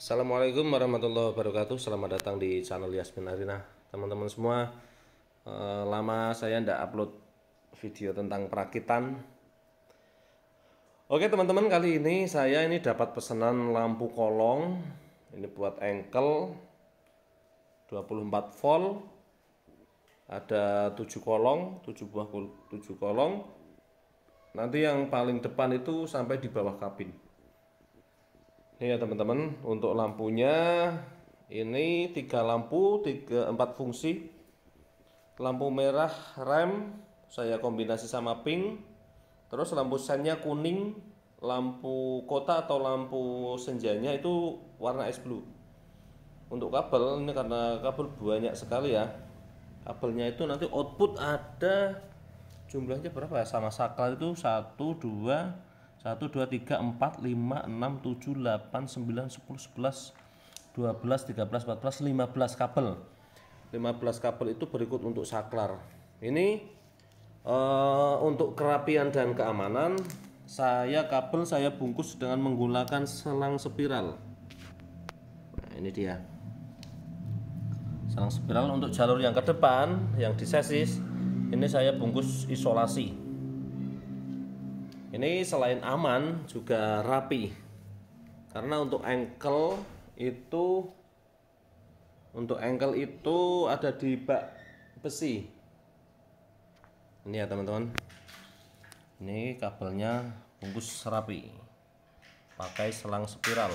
Assalamualaikum warahmatullahi wabarakatuh Selamat datang di channel Yasmin Arina Teman-teman semua eh, Lama saya tidak upload video tentang perakitan Oke teman-teman kali ini saya ini dapat pesanan lampu kolong Ini buat engkel 24 volt Ada 7 kolong 7 buah 7 kolong Nanti yang paling depan itu sampai di bawah kabin ini ya teman-teman untuk lampunya ini tiga lampu tiga empat fungsi lampu merah rem saya kombinasi sama pink terus lampu sennya kuning lampu kota atau lampu senjanya itu warna es blue untuk kabel ini karena kabel banyak sekali ya kabelnya itu nanti output ada jumlahnya berapa ya sama saklar itu satu dua 1 2 3 4 5 6 7 8 9 10 11 12 13 14 15 kabel 15 kabel itu berikut untuk saklar ini uh, untuk kerapian dan keamanan saya kabel saya bungkus dengan menggunakan selang spiral nah ini dia selang spiral untuk jalur yang ke depan yang di sesis ini saya bungkus isolasi ini selain aman juga rapi. Karena untuk ankle itu untuk ankle itu ada di bak besi. Ini ya teman-teman. Ini kabelnya bungkus rapi. Pakai selang spiral.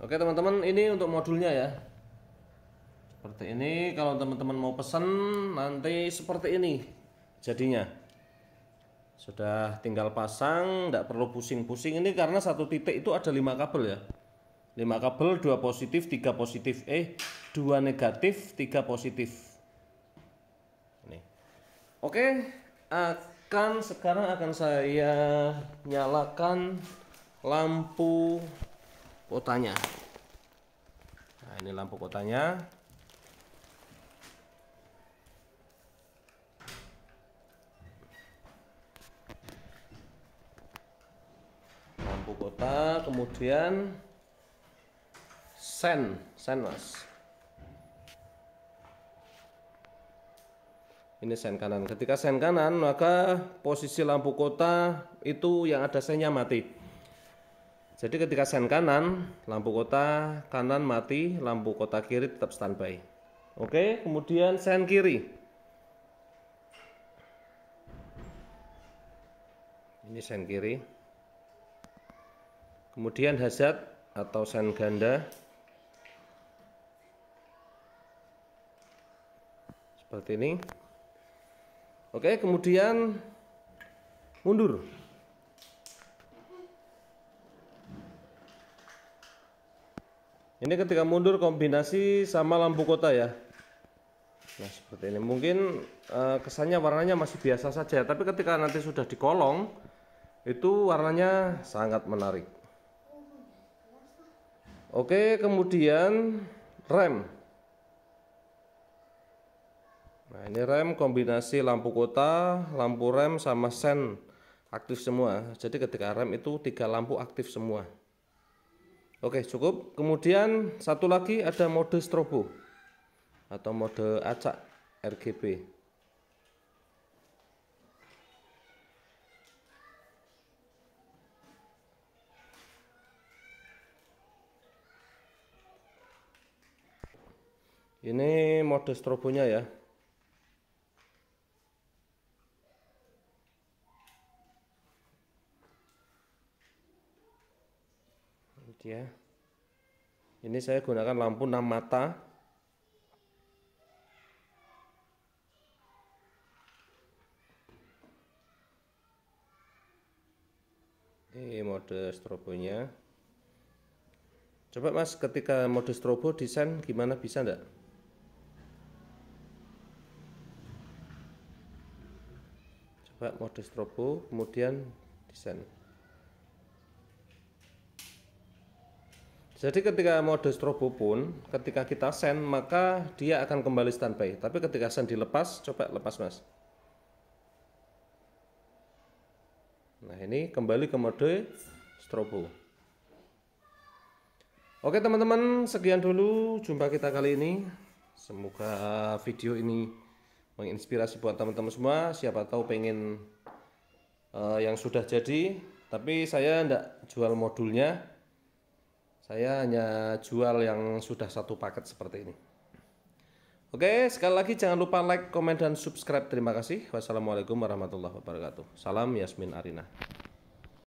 Oke teman-teman, ini untuk modulnya ya seperti ini kalau teman-teman mau pesen nanti seperti ini jadinya sudah tinggal pasang tidak perlu pusing-pusing ini karena satu titik itu ada lima kabel ya lima kabel dua positif tiga positif eh dua negatif tiga positif ini oke akan sekarang akan saya nyalakan lampu kotanya nah ini lampu kotanya kota kemudian sen sen mas ini sen kanan ketika sen kanan maka posisi lampu kota itu yang ada senya mati jadi ketika sen kanan lampu kota kanan mati lampu kota kiri tetap standby oke kemudian sen kiri ini sen kiri Kemudian hazard atau sen ganda seperti ini. Oke, kemudian mundur. Ini ketika mundur kombinasi sama lampu kota ya. Nah, seperti ini. Mungkin e, kesannya warnanya masih biasa saja, tapi ketika nanti sudah di kolong itu warnanya sangat menarik. Oke, kemudian rem. Nah, ini rem kombinasi lampu kota, lampu rem sama sen aktif semua. Jadi ketika rem itu tiga lampu aktif semua. Oke, cukup. Kemudian satu lagi ada mode strobo atau mode acak RGB. Ini mode strobonya ya. Ini Ini saya gunakan lampu 6 mata. Ini mode strobonya. Coba Mas ketika mode strobo desain gimana bisa enggak? bak mode strobo kemudian desain Jadi ketika mode strobo pun, ketika kita send maka dia akan kembali standby. Tapi ketika send dilepas, coba lepas mas. Nah ini kembali ke mode strobo. Oke teman-teman, sekian dulu jumpa kita kali ini. Semoga video ini menginspirasi buat teman-teman semua siapa tahu pengen uh, yang sudah jadi tapi saya tidak jual modulnya saya hanya jual yang sudah satu paket seperti ini Oke, sekali lagi jangan lupa like, komen, dan subscribe. Terima kasih. Wassalamualaikum warahmatullahi wabarakatuh. Salam Yasmin Arina.